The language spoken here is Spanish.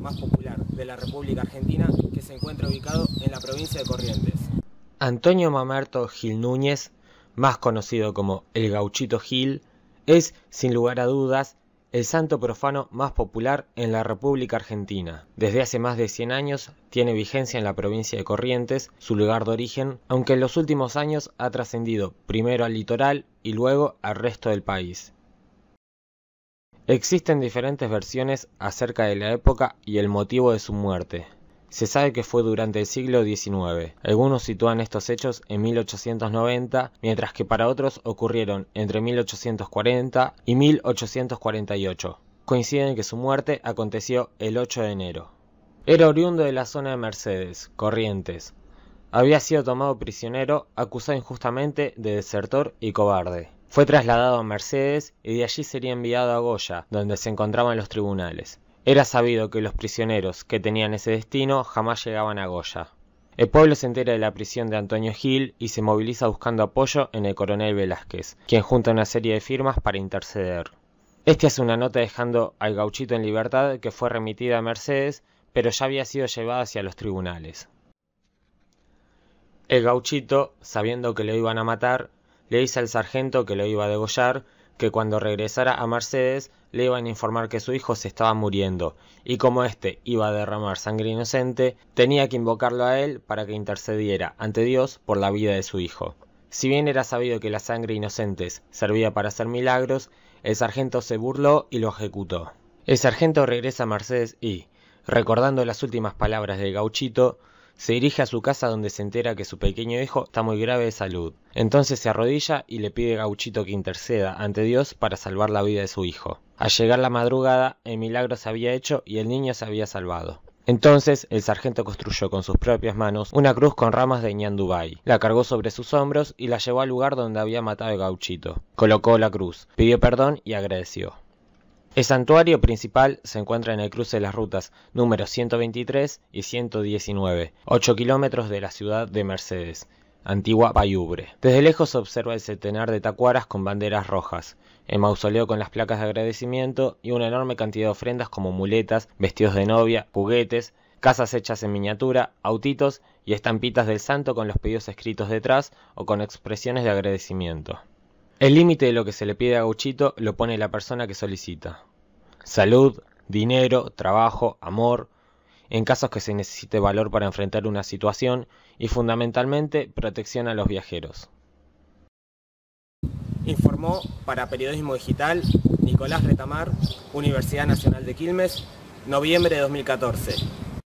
más popular de la República Argentina que se encuentra ubicado en la provincia de Corrientes. Antonio Mamerto Gil Núñez, más conocido como el gauchito Gil, es, sin lugar a dudas, el santo profano más popular en la República Argentina. Desde hace más de 100 años tiene vigencia en la provincia de Corrientes, su lugar de origen, aunque en los últimos años ha trascendido primero al litoral y luego al resto del país. Existen diferentes versiones acerca de la época y el motivo de su muerte. Se sabe que fue durante el siglo XIX. Algunos sitúan estos hechos en 1890, mientras que para otros ocurrieron entre 1840 y 1848. Coinciden que su muerte aconteció el 8 de enero. Era oriundo de la zona de Mercedes, Corrientes. Había sido tomado prisionero, acusado injustamente de desertor y cobarde. Fue trasladado a Mercedes y de allí sería enviado a Goya, donde se encontraban los tribunales. Era sabido que los prisioneros que tenían ese destino jamás llegaban a Goya. El pueblo se entera de la prisión de Antonio Gil y se moviliza buscando apoyo en el coronel Velázquez, quien junta una serie de firmas para interceder. Este hace una nota dejando al gauchito en libertad que fue remitida a Mercedes, pero ya había sido llevado hacia los tribunales. El gauchito, sabiendo que lo iban a matar, le dice al sargento que lo iba a degollar, que cuando regresara a Mercedes le iban a informar que su hijo se estaba muriendo, y como éste iba a derramar sangre inocente, tenía que invocarlo a él para que intercediera ante Dios por la vida de su hijo. Si bien era sabido que la sangre inocente servía para hacer milagros, el sargento se burló y lo ejecutó. El sargento regresa a Mercedes y, recordando las últimas palabras del gauchito, se dirige a su casa donde se entera que su pequeño hijo está muy grave de salud. Entonces se arrodilla y le pide a Gauchito que interceda ante Dios para salvar la vida de su hijo. Al llegar la madrugada, el milagro se había hecho y el niño se había salvado. Entonces el sargento construyó con sus propias manos una cruz con ramas de ñandubay, la cargó sobre sus hombros y la llevó al lugar donde había matado el gauchito. Colocó la cruz, pidió perdón y agradeció. El santuario principal se encuentra en el cruce de las rutas número 123 y 119, 8 kilómetros de la ciudad de Mercedes, antigua Bayubre. Desde lejos se observa el centenar de tacuaras con banderas rojas, el mausoleo con las placas de agradecimiento y una enorme cantidad de ofrendas como muletas, vestidos de novia, juguetes, casas hechas en miniatura, autitos y estampitas del santo con los pedidos escritos detrás o con expresiones de agradecimiento. El límite de lo que se le pide a Gauchito lo pone la persona que solicita. Salud, dinero, trabajo, amor, en casos que se necesite valor para enfrentar una situación y fundamentalmente protección a los viajeros. Informó para Periodismo Digital Nicolás Retamar, Universidad Nacional de Quilmes, noviembre de 2014.